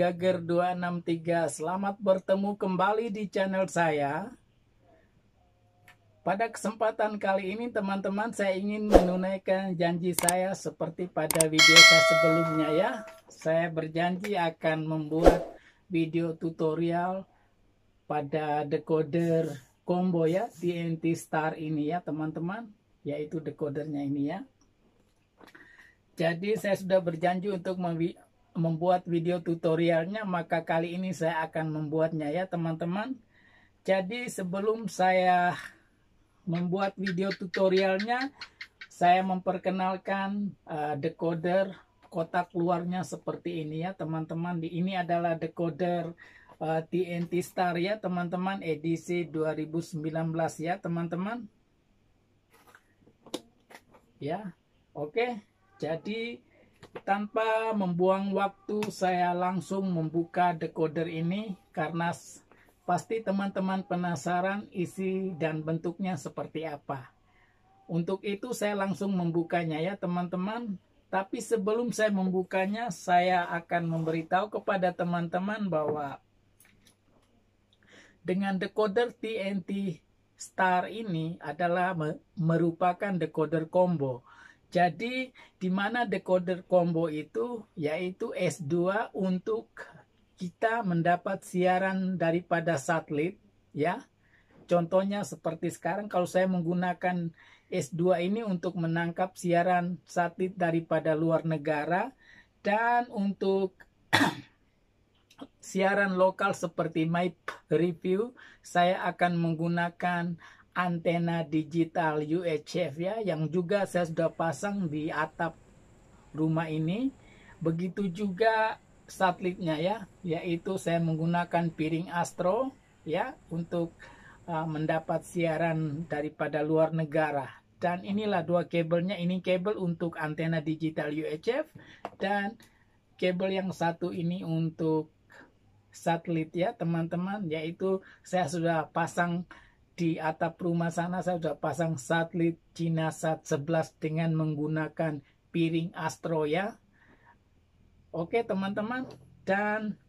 Gager 263 Selamat bertemu kembali di channel saya Pada kesempatan kali ini teman-teman saya ingin menunaikan janji saya Seperti pada video saya sebelumnya ya Saya berjanji akan membuat video tutorial Pada decoder combo ya TNT Star ini ya teman-teman Yaitu decodernya ini ya jadi saya sudah berjanji untuk membuat video tutorialnya maka kali ini saya akan membuatnya ya teman-teman jadi sebelum saya membuat video tutorialnya saya memperkenalkan uh, decoder kotak luarnya seperti ini ya teman-teman Di ini adalah decoder uh, eh, TNT Star ya teman-teman edisi 2019 ya teman-teman ya oke jadi tanpa membuang waktu, saya langsung membuka decoder ini karena pasti teman-teman penasaran isi dan bentuknya seperti apa. Untuk itu saya langsung membukanya ya teman-teman. Tapi sebelum saya membukanya, saya akan memberitahu kepada teman-teman bahwa dengan decoder TNT Star ini adalah merupakan decoder combo jadi di mana decoder combo itu yaitu S2 untuk kita mendapat siaran daripada satelit ya. Contohnya seperti sekarang kalau saya menggunakan S2 ini untuk menangkap siaran satelit daripada luar negara dan untuk siaran lokal seperti My Review saya akan menggunakan antena digital UHF ya yang juga saya sudah pasang di atap rumah ini begitu juga satelitnya ya yaitu saya menggunakan piring astro ya untuk uh, mendapat siaran daripada luar negara dan inilah dua kabelnya ini kabel untuk antena digital UHF dan kabel yang satu ini untuk satelit ya teman-teman yaitu saya sudah pasang di atap rumah sana saya sudah pasang satelit Cina Sat 11 dengan menggunakan piring astro ya. Oke teman-teman dan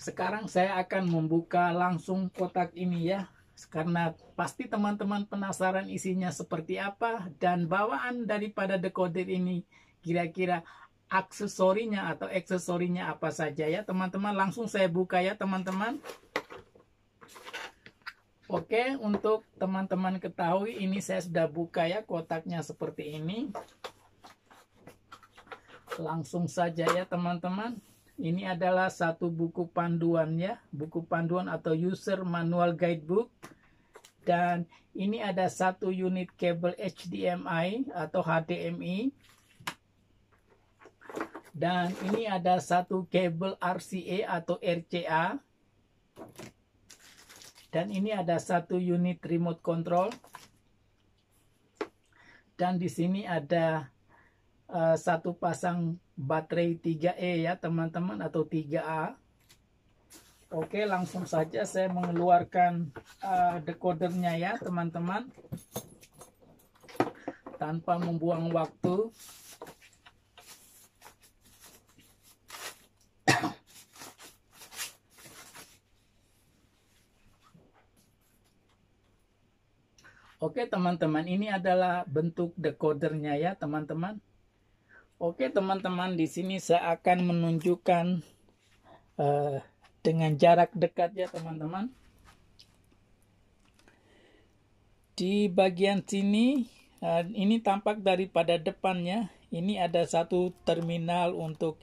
sekarang saya akan membuka langsung kotak ini ya karena pasti teman-teman penasaran isinya seperti apa dan bawaan daripada decoder ini kira-kira aksesorinya atau aksesorinya apa saja ya teman-teman langsung saya buka ya teman-teman Oke, untuk teman-teman ketahui ini saya sudah buka ya kotaknya seperti ini. Langsung saja ya teman-teman. Ini adalah satu buku panduan ya, buku panduan atau user manual guidebook. Dan ini ada satu unit kabel HDMI atau HDMI. Dan ini ada satu kabel RCA atau RCA dan ini ada satu unit remote control dan di sini ada uh, satu pasang baterai 3E ya teman-teman atau 3A Oke langsung saja saya mengeluarkan uh, eh, decodernya ya teman-teman tanpa membuang waktu Oke teman-teman, ini adalah bentuk decodernya ya teman-teman. Oke teman-teman, di sini saya akan menunjukkan uh, dengan jarak dekat ya teman-teman. Di bagian sini, uh, ini tampak daripada depannya. Ini ada satu terminal untuk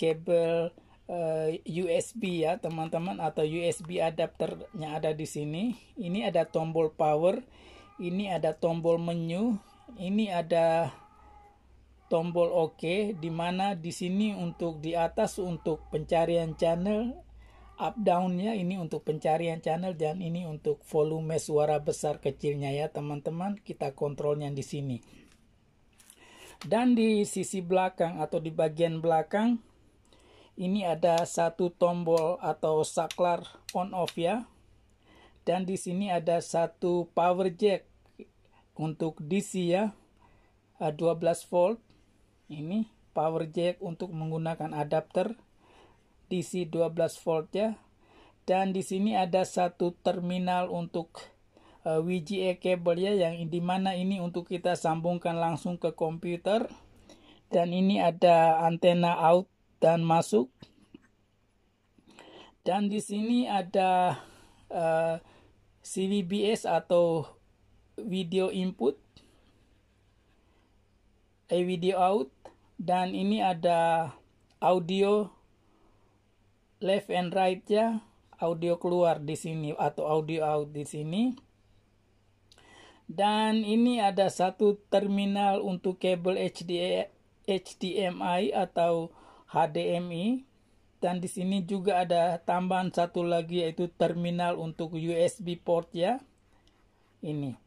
kabel uh, eh, USB ya teman-teman atau USB adapternya ada di sini. Ini ada tombol power ini ada tombol menu, ini ada tombol OK, Dimana mana di sini untuk di atas untuk pencarian channel, up down downnya ini untuk pencarian channel dan ini untuk volume suara besar kecilnya ya teman-teman, kita kontrolnya di sini. Dan di sisi belakang atau di bagian belakang, ini ada satu tombol atau saklar on off ya. Dan di sini ada satu power jack untuk DC ya 12 eh, volt ini power jack untuk menggunakan adapter DC 12 volt ya dan di sini ada satu terminal untuk uh, eh, VGA cable ya yang di mana ini untuk kita sambungkan langsung ke komputer dan ini ada antena out dan masuk dan di sini ada uh, eh, CVBS atau video input a video out dan ini ada audio left and right ya audio keluar di sini atau audio out di sini dan ini ada satu terminal untuk kabel HDMI atau HDMI dan di sini juga ada tambahan satu lagi yaitu terminal untuk USB port ya ini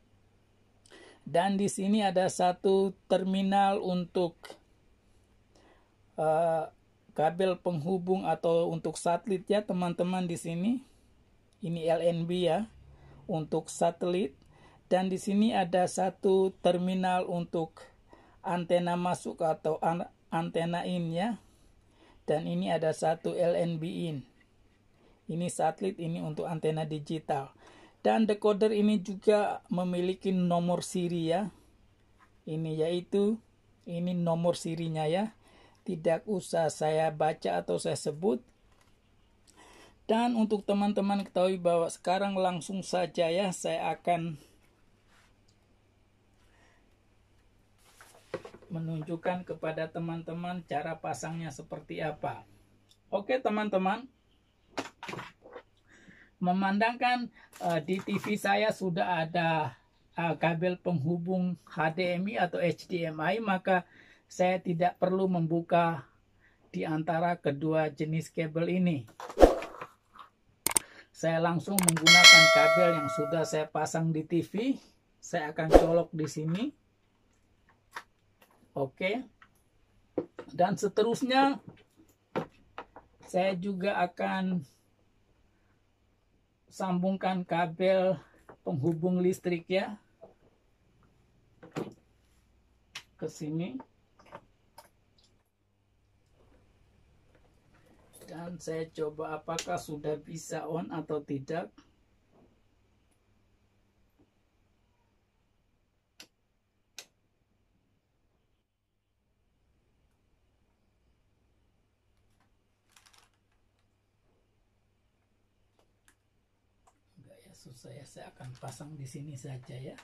dan di sini ada satu terminal untuk uh, kabel penghubung atau untuk satelit ya teman-teman di sini ini LNB ya untuk satelit dan di sini ada satu terminal untuk antena masuk atau an antena in ya dan ini ada satu LNB in ini satelit ini untuk antena digital dan decoder ini juga memiliki nomor siri ya ini yaitu ini nomor sirinya ya tidak usah saya baca atau saya sebut dan untuk teman-teman ketahui bahwa sekarang langsung saja ya saya akan menunjukkan kepada teman-teman cara pasangnya seperti apa oke teman-teman memandangkan uh, di TV saya sudah ada uh, kabel penghubung HDMI atau HDMI maka saya tidak perlu membuka di antara kedua jenis kabel ini saya langsung menggunakan kabel yang sudah saya pasang di TV saya akan colok di sini oke dan seterusnya saya juga akan sambungkan kabel penghubung listrik ya ke sini dan saya coba apakah sudah bisa on atau tidak maksud saya saya akan pasang di sini saja ya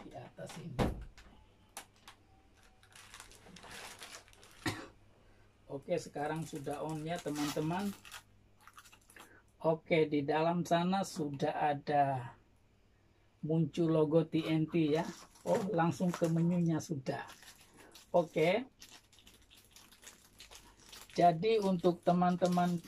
di atas ini oke sekarang sudah on ya teman-teman oke di dalam sana sudah ada muncul logo TNT ya Oh langsung ke menunya sudah oke jadi untuk teman-teman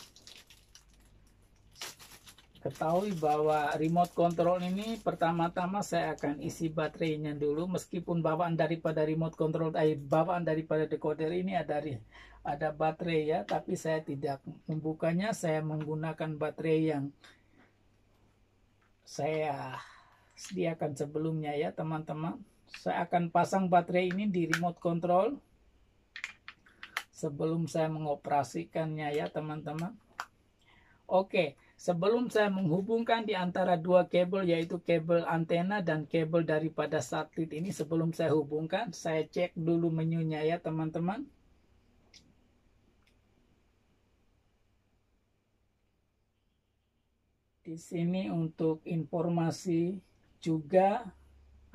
Ketahui bahwa remote control ini pertama-tama saya akan isi baterainya dulu meskipun bawaan daripada remote control eh, bawaan daripada decoder ini ada ada baterai ya tapi saya tidak membukanya saya menggunakan baterai yang saya sediakan sebelumnya ya teman-teman saya akan pasang baterai ini di remote control sebelum saya mengoperasikannya ya teman-teman oke Sebelum saya menghubungkan di antara dua kabel yaitu kabel antena dan kabel daripada satelit ini sebelum saya hubungkan saya cek dulu menunya ya teman-teman. Di sini untuk informasi juga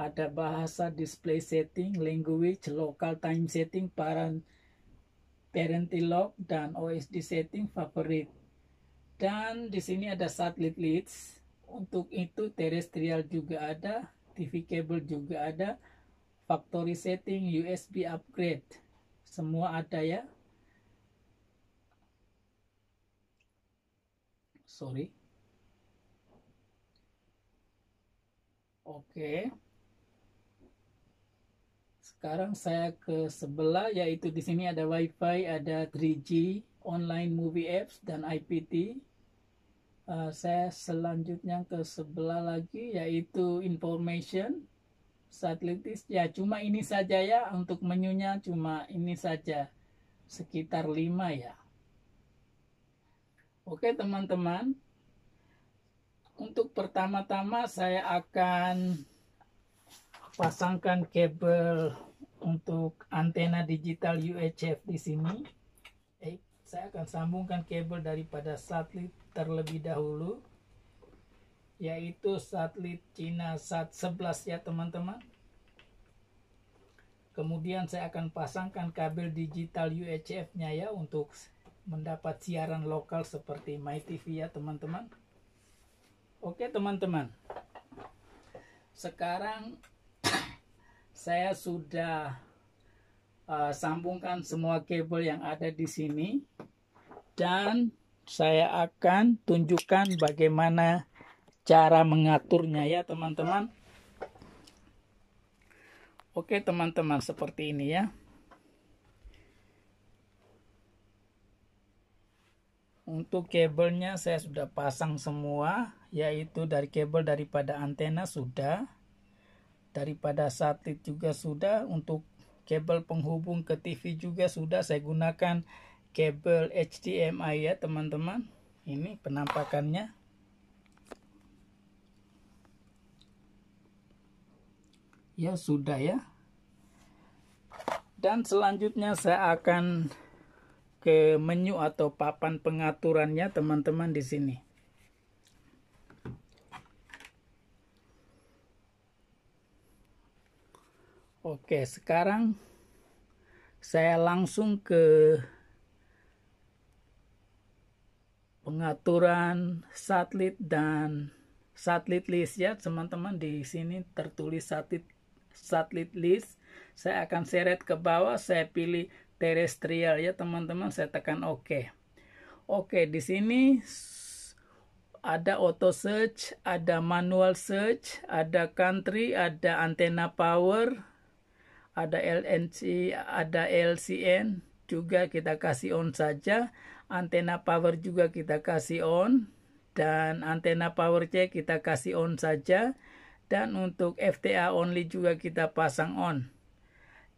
ada bahasa display setting, language, local time setting, parent, parental lock dan OSD setting favorite. Dan di sini ada satelit leads. Untuk itu terestrial juga ada, TV cable juga ada, factory setting, USB upgrade. Semua ada ya. Sorry. Oke. Sekarang saya ke sebelah yaitu di sini ada WiFi, ada 3G, online movie apps dan IPT. Uh, saya selanjutnya ke sebelah lagi yaitu information satelitis. ya cuma ini saja ya untuk menunya cuma ini saja sekitar 5 ya Oke teman-teman untuk pertama-tama saya akan pasangkan kabel untuk antena digital UHF di sini saya akan sambungkan kabel daripada satelit terlebih dahulu yaitu satelit Cina Sat 11 ya teman-teman kemudian saya akan pasangkan kabel digital UHF nya ya untuk mendapat siaran lokal seperti MyTV ya teman-teman oke teman-teman sekarang saya sudah uh, sambungkan semua kabel yang ada di sini dan saya akan tunjukkan bagaimana cara mengaturnya ya teman-teman oke teman-teman seperti ini ya untuk kabelnya saya sudah pasang semua yaitu dari kabel daripada antena sudah daripada satelit juga sudah untuk Kabel penghubung ke TV juga sudah saya gunakan kabel HDMI ya teman-teman. Ini penampakannya. Ya sudah ya. Dan selanjutnya saya akan ke menu atau papan pengaturannya teman-teman di sini. Oke, sekarang saya langsung ke pengaturan satelit dan satelit list ya teman-teman di sini tertulis satelit satelit list saya akan seret ke bawah saya pilih terestrial ya teman-teman saya tekan OK Oke di sini ada auto search ada manual search ada country ada antena power ada LNC, ada LCN juga kita kasih on saja. Antena power juga kita kasih on dan antena power C kita kasih on saja dan untuk FTA only juga kita pasang on.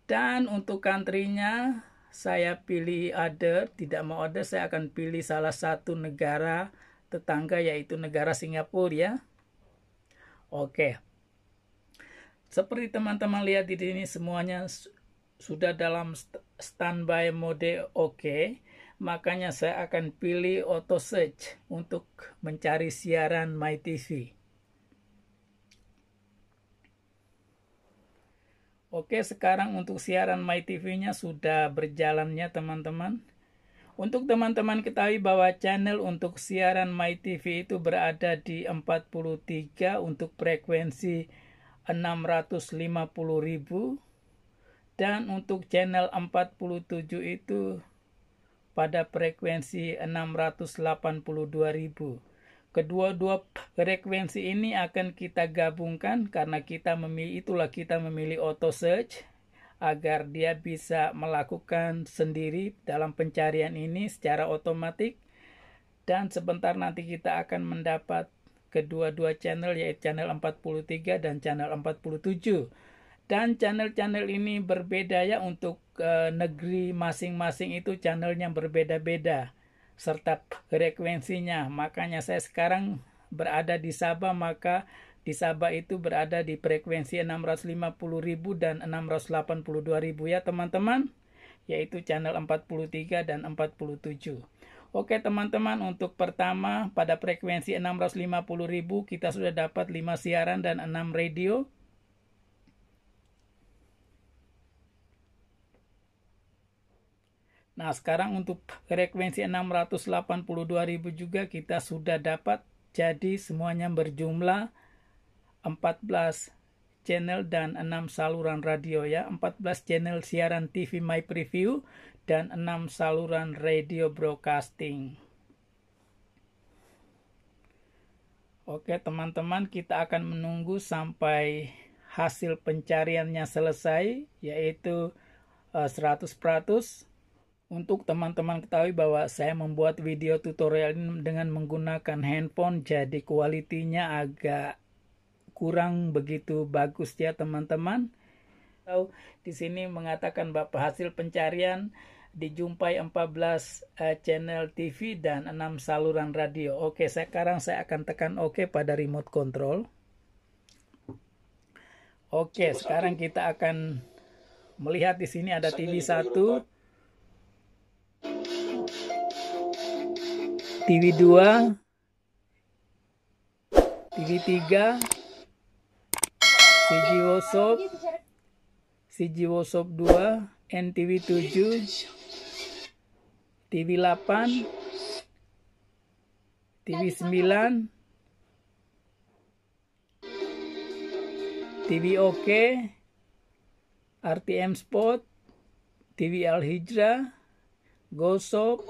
Dan untuk countrynya saya pilih other, tidak mau other saya akan pilih salah satu negara tetangga yaitu negara Singapura ya. Oke. Seperti teman-teman lihat di sini semuanya sudah dalam standby mode oke. makanya saya akan pilih auto search untuk mencari siaran My TV. Oke, sekarang untuk siaran My TV-nya sudah berjalannya teman-teman. Untuk teman-teman ketahui bahwa channel untuk siaran My TV itu berada di 43 untuk frekuensi 650.000 dan untuk channel 47 itu pada frekuensi 682.000. Kedua-dua frekuensi ini akan kita gabungkan karena kita memilih itulah kita memilih auto search agar dia bisa melakukan sendiri dalam pencarian ini secara otomatis dan sebentar nanti kita akan mendapat kedua-dua channel yaitu channel 43 dan channel 47. Dan channel-channel ini berbeda ya untuk e, negeri masing-masing itu channelnya berbeda-beda serta frekuensinya. Makanya saya sekarang berada di Sabah maka di Sabah itu berada di frekuensi 650.000 dan 682.000 ya teman-teman yaitu channel 43 dan 47. Oke teman-teman, untuk pertama pada frekuensi 650.000 kita sudah dapat 5 siaran dan 6 radio. Nah, sekarang untuk frekuensi ribu juga kita sudah dapat. Jadi semuanya berjumlah 14 channel dan 6 saluran radio ya. 14 channel siaran TV My Preview dan enam saluran radio broadcasting. Oke teman-teman kita akan menunggu sampai hasil pencariannya selesai yaitu 100% eh, untuk teman-teman ketahui bahwa saya membuat video tutorial ini dengan menggunakan handphone jadi kualitinya agak kurang begitu bagus ya teman-teman. Di sini mengatakan bahwa hasil pencarian dijumpai 14 uh, eh, channel TV dan 6 saluran radio. Oke, sekarang saya akan tekan OK pada remote control. Oke, sekarang kita akan melihat di sini ada TV 1, TV 2, TV 3, CG Wosop, CG Wosop 2, NTV 7, TV 8, TV 9, TV OK, RTM Spot, TV Al Hijra, Gosok,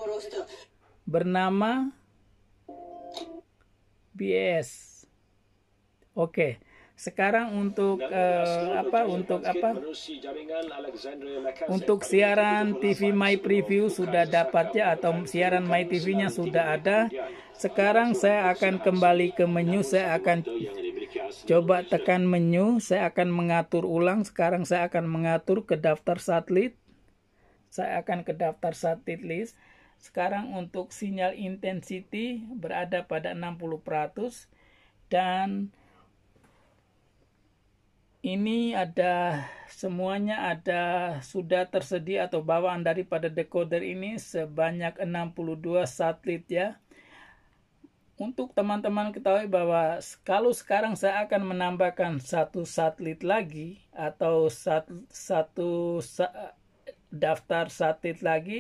bernama BS. Oke. Okay sekarang untuk uh, apa untuk apa untuk siaran TV My Preview sudah dapat ya atau siaran My TV-nya sudah ada sekarang saya akan kembali ke menu saya akan coba tekan menu saya akan mengatur ulang sekarang saya akan mengatur ke daftar satelit saya akan ke daftar satelit list sekarang untuk sinyal intensity berada pada 60% dan ini ada semuanya ada sudah tersedia atau bawaan daripada decoder ini sebanyak 62 satelit ya. Untuk teman-teman ketahui bahwa kalau sekarang saya akan menambahkan satu satelit lagi atau satu, satu sa, daftar satelit lagi,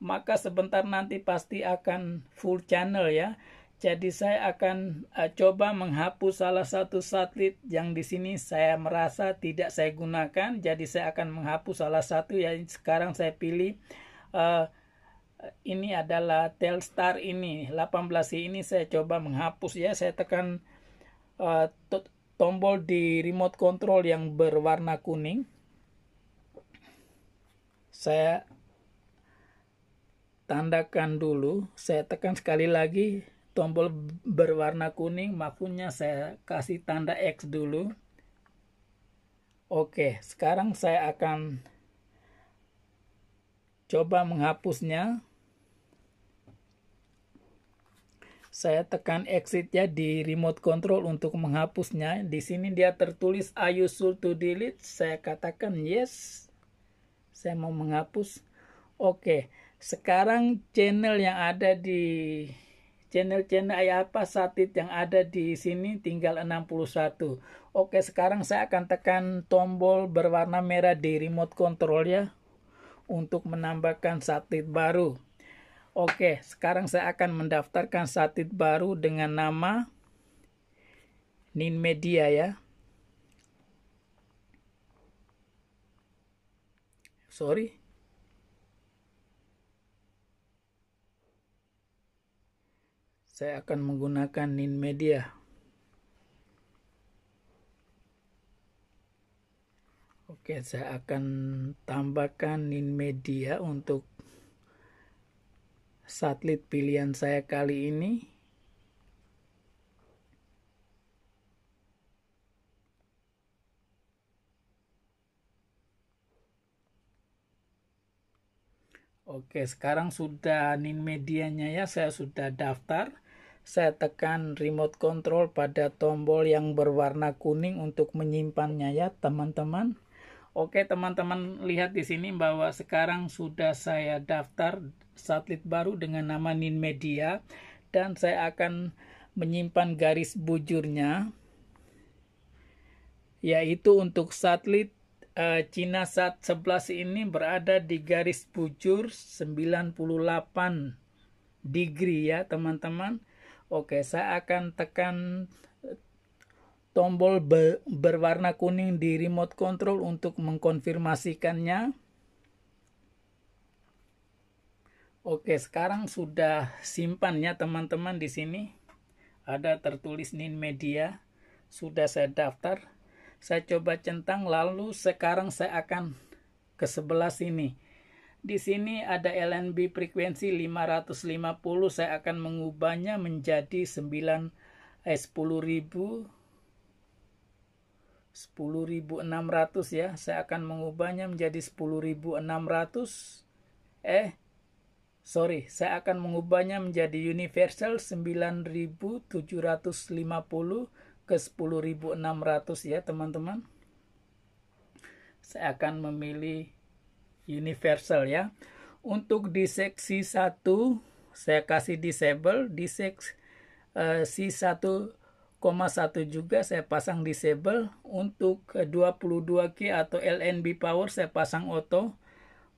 maka sebentar nanti pasti akan full channel ya. Jadi saya akan uh, coba menghapus salah satu satelit yang di sini saya merasa tidak saya gunakan. Jadi saya akan menghapus salah satu yang sekarang saya pilih. Uh, ini adalah Telstar ini 18 ini saya coba menghapus ya saya tekan uh, tombol di remote control yang berwarna kuning saya tandakan dulu saya tekan sekali lagi tombol berwarna kuning maksudnya saya kasih tanda X dulu Oke sekarang saya akan coba menghapusnya saya tekan Exit ya di remote control untuk menghapusnya di sini dia tertulis are you to delete saya katakan yes saya mau menghapus oke sekarang channel yang ada di channel-channel ayah apa satit yang ada di sini tinggal 61 oke sekarang saya akan tekan tombol berwarna merah di remote control ya untuk menambahkan satit baru oke sekarang saya akan mendaftarkan satit baru dengan nama Nin Media ya sorry saya akan menggunakan nin media oke saya akan tambahkan nin media untuk satelit pilihan saya kali ini Oke, sekarang sudah nin medianya ya, saya sudah daftar saya tekan remote control pada tombol yang berwarna kuning untuk menyimpannya ya teman-teman. Oke teman-teman lihat di sini bahwa sekarang sudah saya daftar satelit baru dengan nama Nin Media dan saya akan menyimpan garis bujurnya yaitu untuk satelit uh, Cina Sat 11 ini berada di garis bujur 98 degree ya teman-teman Oke, saya akan tekan eh, tombol berwarna kuning di remote control untuk mengkonfirmasikannya. Oke, sekarang sudah simpan ya teman-teman di sini. Ada tertulis NIN Media. Sudah saya daftar. Saya coba centang lalu sekarang saya akan ke sebelah sini. Di sini ada LNB frekuensi 550, saya akan mengubahnya menjadi 9 eh 10.000 10.600 ya. Saya akan mengubahnya menjadi 10.600 eh sorry, saya akan mengubahnya menjadi universal 9.750 ke 10.600 ya, teman-teman. Saya akan memilih universal ya. Untuk di seksi 1 saya kasih disable, di seksi eh, 1,1 juga saya pasang disable. Untuk 22 k atau LNB power saya pasang auto.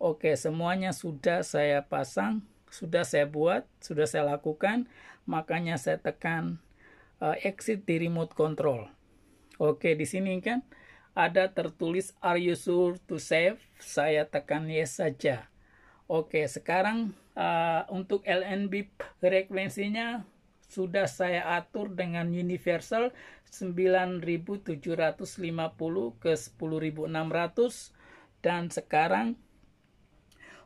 Oke, semuanya sudah saya pasang, sudah saya buat, sudah saya lakukan. Makanya saya tekan eh, exit di remote control. Oke, di sini kan ada tertulis are you sure to save? Saya tekan yes saja. Oke, sekarang uh, untuk LNB frekuensinya sudah saya atur dengan universal 9750 ke 10600 dan sekarang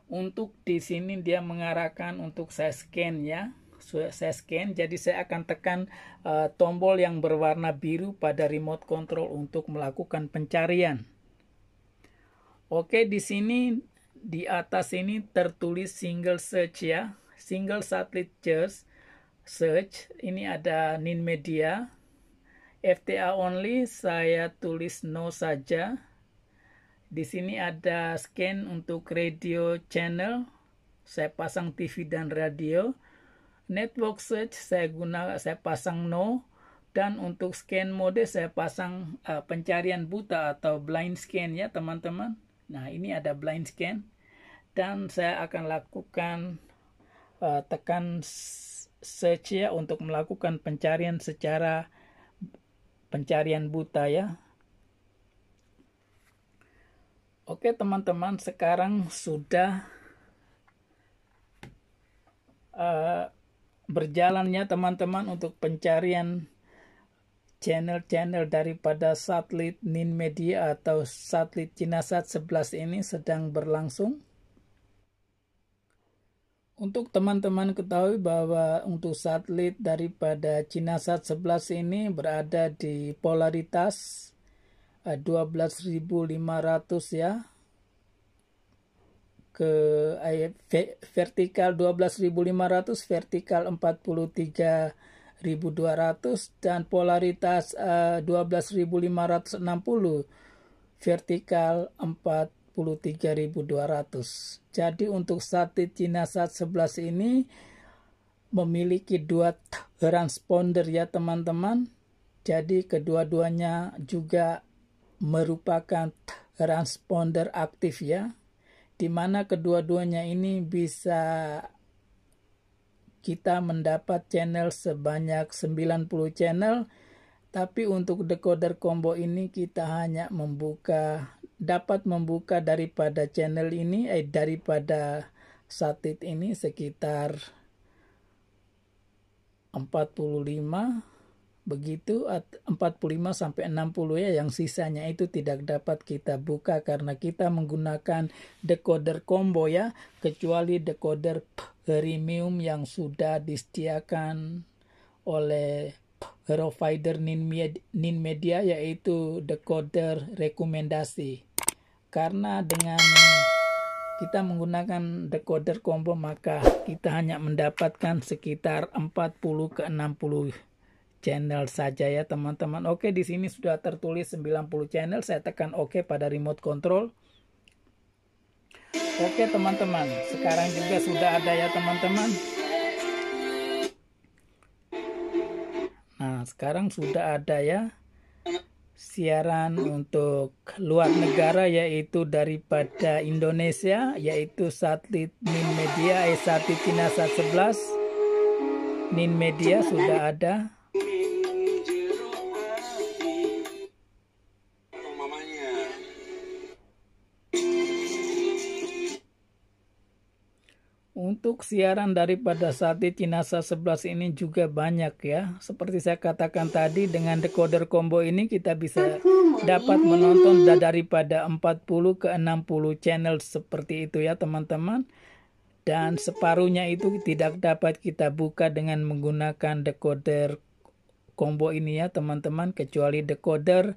untuk di sini dia mengarahkan untuk saya scan ya saya scan jadi saya akan tekan uh, tombol yang berwarna biru pada remote control untuk melakukan pencarian Oke di sini di atas ini tertulis single search ya single satellite search search ini ada nin media FTA only saya tulis no saja di sini ada scan untuk radio channel saya pasang TV dan radio network switch saya guna saya pasang no dan untuk scan mode saya pasang uh, pencarian buta atau blind scan ya teman-teman nah ini ada blind scan dan saya akan lakukan uh, tekan search ya untuk melakukan pencarian secara pencarian buta ya oke teman-teman sekarang sudah uh, berjalannya teman-teman untuk pencarian channel-channel daripada satelit Nin Media atau satelit Cinasat 11 ini sedang berlangsung. Untuk teman-teman ketahui bahwa untuk satelit daripada Cinasat 11 ini berada di polaritas 12.500 eh, ya ke ayat vertikal 12.500, vertikal 43.200 dan polaritas eh, uh, 12.560, vertikal 43.200. Jadi untuk satelit sat 11 ini memiliki dua transponder ya teman-teman. Jadi kedua-duanya juga merupakan transponder aktif ya di mana kedua-duanya ini bisa kita mendapat channel sebanyak 90 channel tapi untuk decoder combo ini kita hanya membuka dapat membuka daripada channel ini eh daripada satit ini sekitar 45 begitu 45 sampai 60 ya yang sisanya itu tidak dapat kita buka karena kita menggunakan decoder combo ya kecuali decoder premium yang sudah disediakan oleh provider nin media yaitu decoder rekomendasi karena dengan kita menggunakan decoder combo maka kita hanya mendapatkan sekitar 40 ke 60 channel saja ya teman-teman. Oke, di sini sudah tertulis 90 channel. Saya tekan oke pada remote control. Oke, teman-teman. Sekarang juga sudah ada ya, teman-teman. Nah, sekarang sudah ada ya siaran untuk luar negara yaitu daripada Indonesia yaitu satelit Nin Media eh satelit Sat 11 Nin Media sudah ada Untuk siaran daripada Sati Cinasa 11 ini juga banyak ya. Seperti saya katakan tadi dengan decoder combo ini kita bisa dapat menonton daripada 40 ke 60 channel seperti itu ya teman-teman. Dan separuhnya itu tidak dapat kita buka dengan menggunakan decoder combo ini ya teman-teman kecuali decoder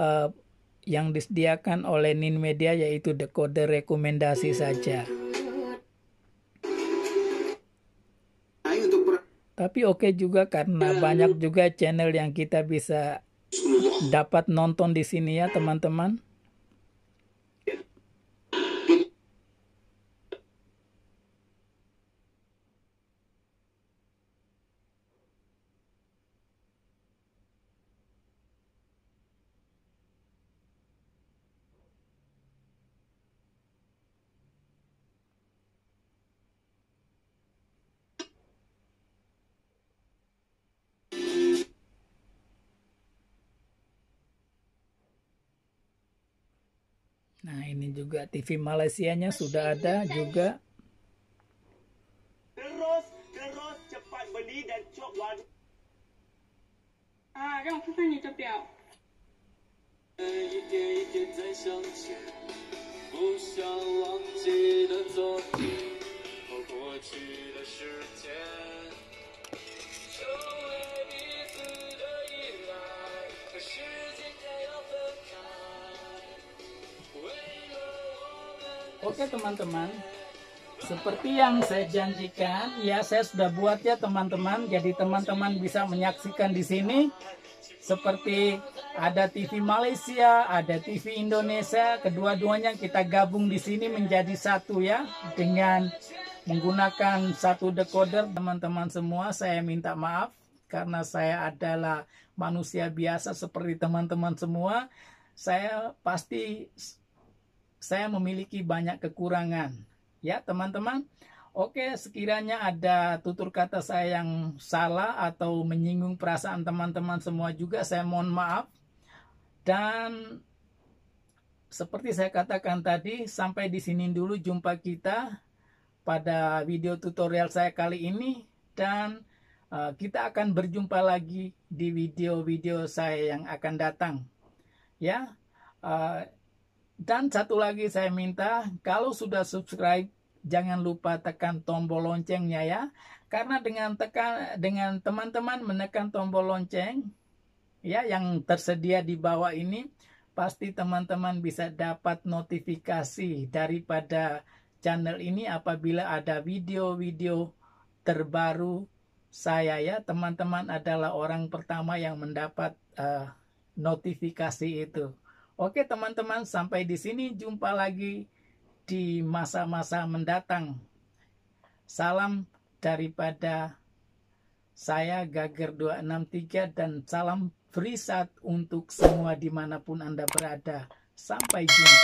uh, eh, yang disediakan oleh Ninmedia yaitu decoder rekomendasi saja. Tapi oke okay juga karena iya, banyak iya. juga channel yang kita bisa dapat nonton di sini ya teman-teman. Nah, ini juga TV Malaysianya sudah ada juga. Terus, terus cepat beli dan cop ah, warna. Oke teman-teman, seperti yang saya janjikan, ya saya sudah buat ya teman-teman. Jadi teman-teman bisa menyaksikan di sini. Seperti ada TV Malaysia, ada TV Indonesia, kedua-duanya kita gabung di sini menjadi satu ya dengan menggunakan satu decoder. Teman-teman semua, saya minta maaf karena saya adalah manusia biasa seperti teman-teman semua. Saya pasti saya memiliki banyak kekurangan. Ya, teman-teman. Oke, sekiranya ada tutur kata saya yang salah atau menyinggung perasaan teman-teman semua juga, saya mohon maaf. Dan seperti saya katakan tadi, sampai di sini dulu jumpa kita pada video tutorial saya kali ini. Dan uh, kita akan berjumpa lagi di video-video saya yang akan datang. Ya, uh, dan satu lagi saya minta, kalau sudah subscribe, jangan lupa tekan tombol loncengnya ya. Karena dengan tekan dengan teman-teman menekan tombol lonceng ya yang tersedia di bawah ini, pasti teman-teman bisa dapat notifikasi daripada channel ini apabila ada video-video terbaru saya ya teman-teman adalah orang pertama yang mendapat uh, notifikasi itu. Oke teman-teman, sampai di sini jumpa lagi di masa-masa mendatang. Salam daripada saya Gager 263 dan salam Frisat untuk semua dimanapun Anda berada. Sampai jumpa.